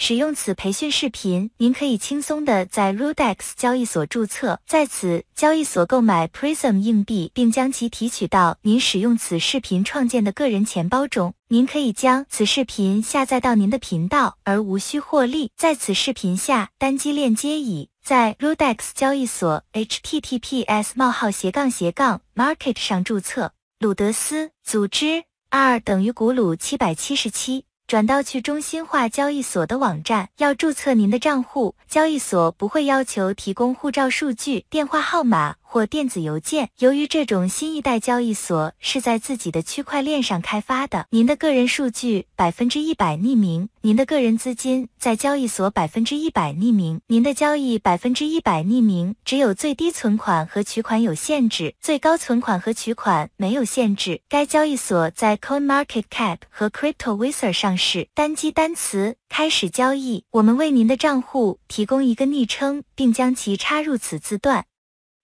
使用此培训视频，您可以轻松地在 Rudex 交易所注册，在此交易所购买 Prism 硬币，并将其提取到您使用此视频创建的个人钱包中。您可以将此视频下载到您的频道，而无需获利。在此视频下单击链接以在 Rudex 交易所 (https://market) 冒号斜斜杠杠上注册。鲁德斯组织 R 等于古鲁七百七十七。转到去中心化交易所的网站，要注册您的账户。交易所不会要求提供护照数据、电话号码。或电子邮件。由于这种新一代交易所是在自己的区块链上开发的，您的个人数据百分之一百匿名，您的个人资金在交易所百分之一百匿名，您的交易百分之一百匿名。只有最低存款和取款有限制，最高存款和取款没有限制。该交易所，在 Coin Market Cap 和 CryptoVisor 上市。单击单词开始交易。我们为您的账户提供一个昵称，并将其插入此字段。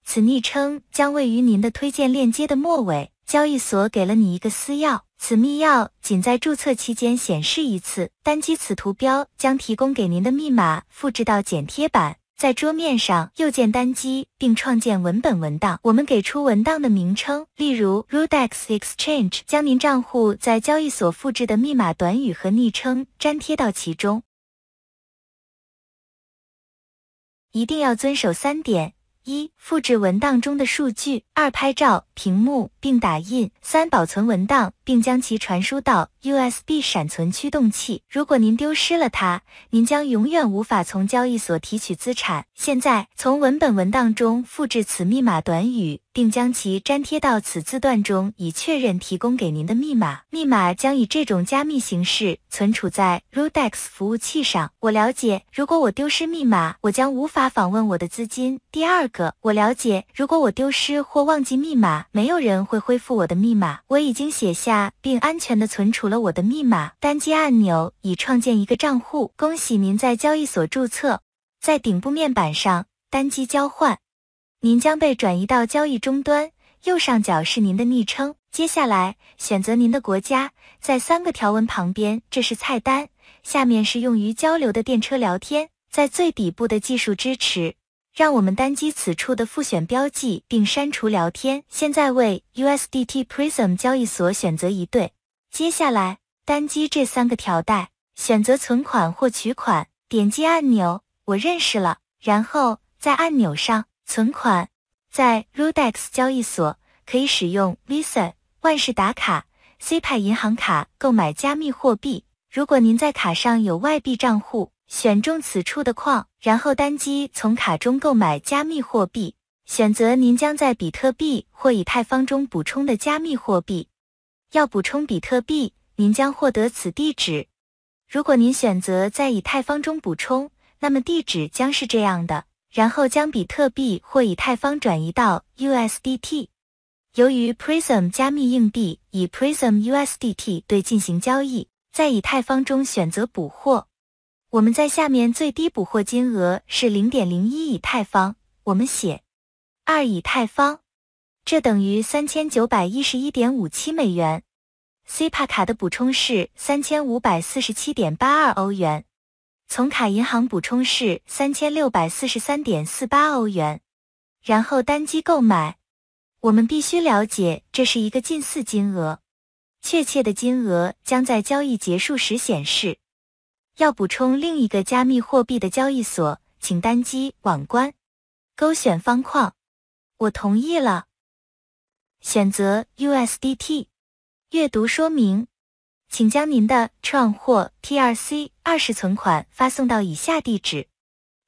此昵称将位于您的推荐链接的末尾。交易所给了你一个私钥，此密钥仅在注册期间显示一次。单击此图标将提供给您的密码复制到剪贴板，在桌面上右键单击并创建文本文档。我们给出文档的名称，例如 Rudex Exchange，将您账户在交易所复制的密码短语和昵称粘贴到其中。一定要遵守三点。一、复制文档中的数据；二、拍照屏幕并打印；三、保存文档。并将其传输到 USB 闪存驱动器。如果您丢失了它，您将永远无法从交易所提取资产。现在，从文本文档中复制此密码短语，并将其粘贴到此字段中，以确认提供给您的密码。密码将以这种加密形式存储在 RudeX 服务器上。我了解，如果我丢失密码，我将无法访问我的资金。第二个，我了解，如果我丢失或忘记密码，没有人会恢复我的密码。我已经写下。并安全的存储了我的密码。单击按钮以创建一个账户。恭喜您在交易所注册。在顶部面板上单击交换，您将被转移到交易终端。右上角是您的昵称。接下来选择您的国家。在三个条纹旁边，这是菜单。下面是用于交流的电车聊天。在最底部的技术支持。让我们单击此处的复选标记并删除聊天。现在为 USDT Prism 交易所选择一对。接下来，单击这三个条带，选择存款或取款，点击按钮。我认识了。然后在按钮上存款。在 RudeX 交易所，可以使用 Visa、万事达卡、c 派银行卡购买加密货币。如果您在卡上有外币账户。选中此处的矿，然后单击从卡中购买加密货币。选择您将在比特币或以太坊中补充的加密货币。要补充比特币，您将获得此地址。如果您选择在以太坊中补充，那么地址将是这样的。然后将比特币或以太坊转移到 USDT。由于 Prism 加密硬币以 Prism USDT 对进行交易，在以太坊中选择补货。我们在下面最低捕获金额是零点零一以太方，我们写二以太方，这等于三千九百一十一点五七美元。C 帕卡的补充是三千五百四十七点八二欧元，从卡银行补充是三千六百四十三点四八欧元。然后单击购买。我们必须了解这是一个近似金额，确切的金额将在交易结束时显示。要补充另一个加密货币的交易所，请单击网关，勾选方框，我同意了。选择 USDT，阅读说明，请将您的 TRON 或 TRC20 存款发送到以下地址，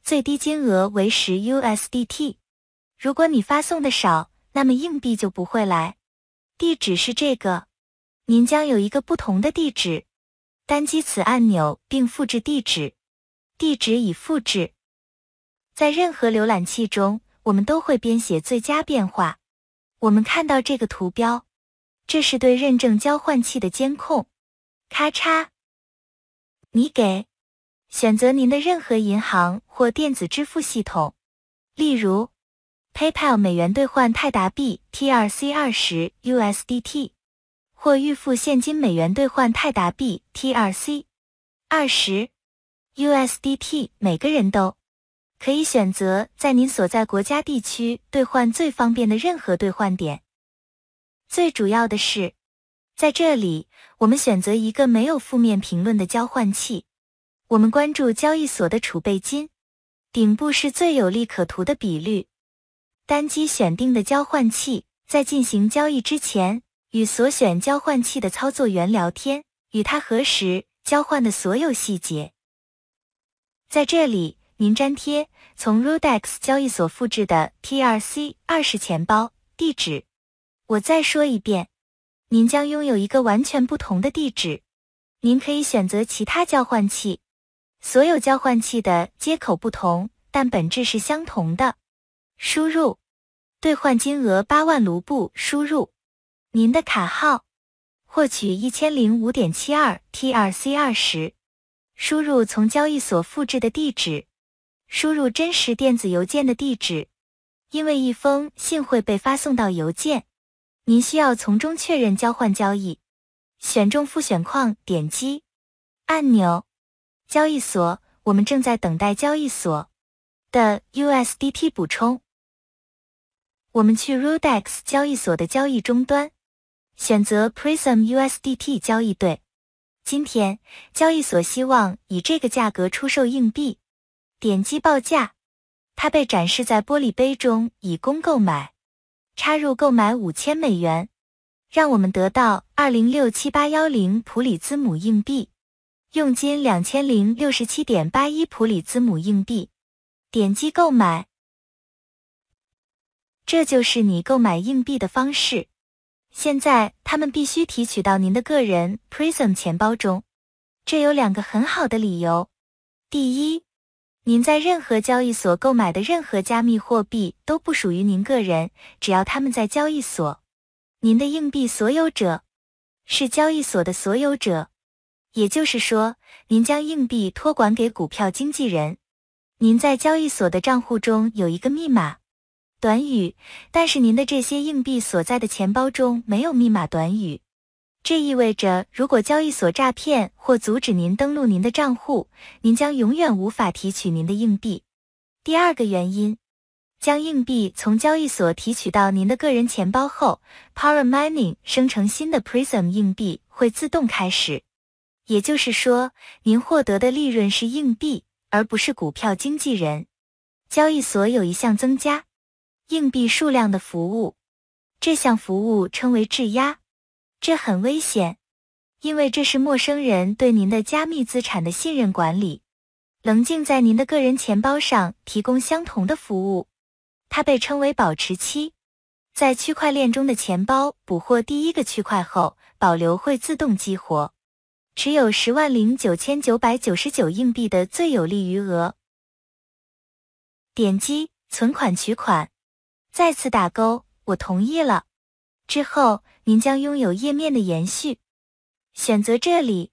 最低金额为十 USDT。如果你发送的少，那么硬币就不会来。地址是这个，您将有一个不同的地址。单击此按钮并复制地址，地址已复制。在任何浏览器中，我们都会编写最佳变化。我们看到这个图标，这是对认证交换器的监控。咔嚓，你给选择您的任何银行或电子支付系统，例如 PayPal 美元兑换泰达币 T R C 二十 U S D T。或预付现金美元兑换泰达币 （TRC），二十 USDT，每个人都可以选择在您所在国家地区兑换最方便的任何兑换点。最主要的是，在这里我们选择一个没有负面评论的交换器。我们关注交易所的储备金，顶部是最有利可图的比率。单击选定的交换器，在进行交易之前。与所选交换器的操作员聊天，与他核实交换的所有细节。在这里，您粘贴从 RudeX 交易所复制的 TRC 二十钱包地址。我再说一遍，您将拥有一个完全不同的地址。您可以选择其他交换器，所有交换器的接口不同，但本质是相同的。输入兑换金额八万卢布。输入。您的卡号，获取一千零五点七二 TRC 二十。输入从交易所复制的地址，输入真实电子邮件的地址，因为一封信会被发送到邮件，您需要从中确认交换交易。选中复选框，点击按钮。交易所，我们正在等待交易所的 USDT 补充。我们去 RudeX 交易所的交易终端。选择 Prism USDT 交易对。今天，交易所希望以这个价格出售硬币。点击报价，它被展示在玻璃杯中，以供购买。插入购买五千美元，让我们得到二零六七八幺零普里兹姆硬币，用金两千零六十七点八一普里兹姆硬币。点击购买，这就是你购买硬币的方式。现在他们必须提取到您的个人 Prism 钱包中。这有两个很好的理由：第一，您在任何交易所购买的任何加密货币都不属于您个人，只要他们在交易所，您的硬币所有者是交易所的所有者，也就是说，您将硬币托管给股票经纪人。您在交易所的账户中有一个密码。短语，但是您的这些硬币所在的钱包中没有密码短语，这意味着如果交易所诈骗或阻止您登录您的账户，您将永远无法提取您的硬币。第二个原因，将硬币从交易所提取到您的个人钱包后，Power Mining 生成新的 Prism 硬币会自动开始，也就是说，您获得的利润是硬币而不是股票经纪人。交易所有一项增加。硬币数量的服务，这项服务称为质押，这很危险，因为这是陌生人对您的加密资产的信任管理。棱镜在您的个人钱包上提供相同的服务，它被称为保持期。在区块链中的钱包捕获第一个区块后，保留会自动激活。持有十万零九千九百九十九硬币的最有利余额。点击存款取款。再次打勾，我同意了。之后您将拥有页面的延续。选择这里，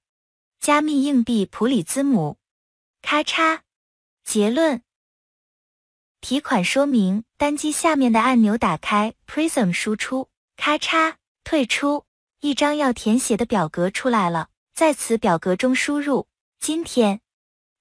加密硬币普里兹姆，咔嚓。结论，提款说明。单击下面的按钮，打开 Prism 输出，咔嚓。退出。一张要填写的表格出来了，在此表格中输入今天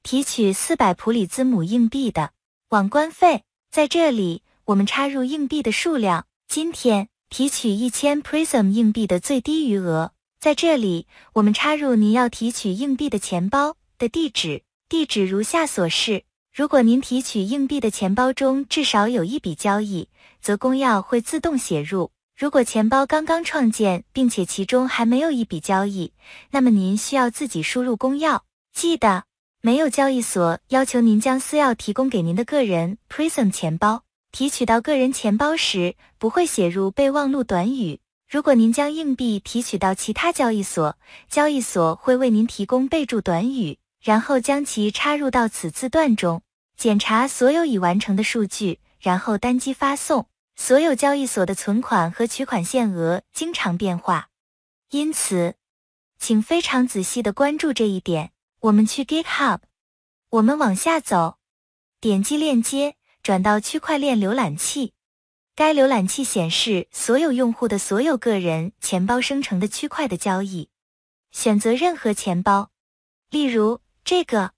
提取四百普里兹姆硬币的网关费，在这里。我们插入硬币的数量。今天提取一千 Prism 硬币的最低余额。在这里，我们插入您要提取硬币的钱包的地址。地址如下所示。如果您提取硬币的钱包中至少有一笔交易，则公钥会自动写入。如果钱包刚刚创建，并且其中还没有一笔交易，那么您需要自己输入公钥。记得，没有交易所要求您将私钥提供给您的个人 Prism 钱包。提取到个人钱包时，不会写入备忘录短语。如果您将硬币提取到其他交易所，交易所会为您提供备注短语，然后将其插入到此字段中。检查所有已完成的数据，然后单击发送。所有交易所的存款和取款限额经常变化，因此，请非常仔细的关注这一点。我们去 GitHub，我们往下走，点击链接。转到区块链浏览器，该浏览器显示所有用户的所有个人钱包生成的区块的交易。选择任何钱包，例如这个，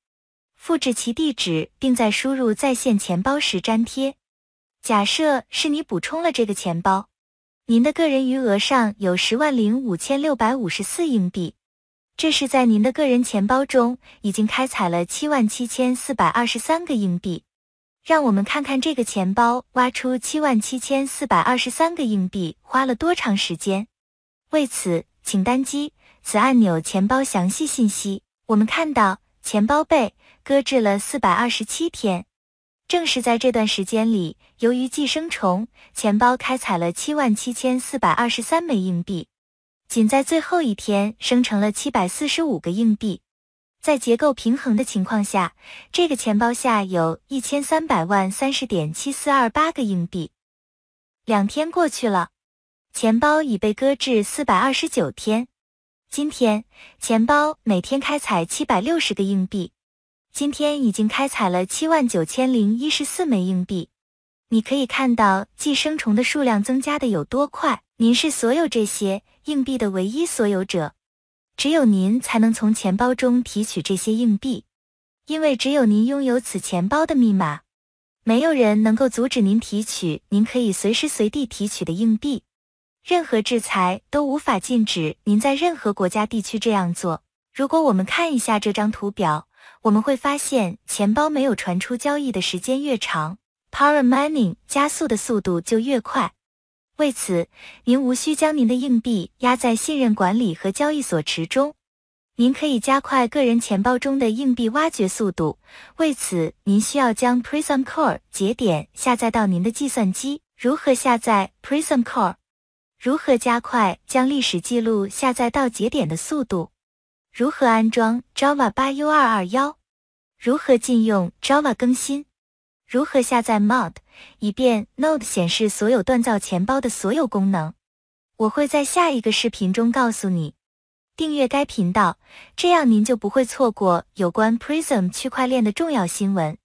复制其地址，并在输入在线钱包时粘贴。假设是你补充了这个钱包，您的个人余额上有十万零五千六百五十四硬币，这是在您的个人钱包中已经开采了七万七千四百二十三个硬币。让我们看看这个钱包挖出七万七千四百二十三个硬币花了多长时间。为此，请单击此按钮“钱包详细信息”。我们看到钱包被搁置了四百二十七天。正是在这段时间里，由于寄生虫，钱包开采了七万七千四百二十三枚硬币，仅在最后一天生成了七百四十五个硬币。在结构平衡的情况下，这个钱包下有一千三百万三十点七四二八个硬币。两天过去了，钱包已被搁置四百二十九天。今天，钱包每天开采七百六十个硬币。今天已经开采了七万九千零一十四枚硬币。你可以看到寄生虫的数量增加的有多快。您是所有这些硬币的唯一所有者。只有您才能从钱包中提取这些硬币，因为只有您拥有此钱包的密码。没有人能够阻止您提取，您可以随时随地提取的硬币。任何制裁都无法禁止您在任何国家地区这样做。如果我们看一下这张图表，我们会发现钱包没有传出交易的时间越长 p o w e r Mining 加速的速度就越快。为此，您无需将您的硬币压在信任管理和交易所池中。您可以加快个人钱包中的硬币挖掘速度。为此，您需要将 Prism Core 节点下载到您的计算机。如何下载 Prism Core？如何加快将历史记录下载到节点的速度？如何安装 Java 八 U 二二幺？如何禁用 Java 更新？如何下载 mod 以便 Node 显示所有锻造钱包的所有功能？我会在下一个视频中告诉你。订阅该频道，这样您就不会错过有关 Prism 区块链的重要新闻。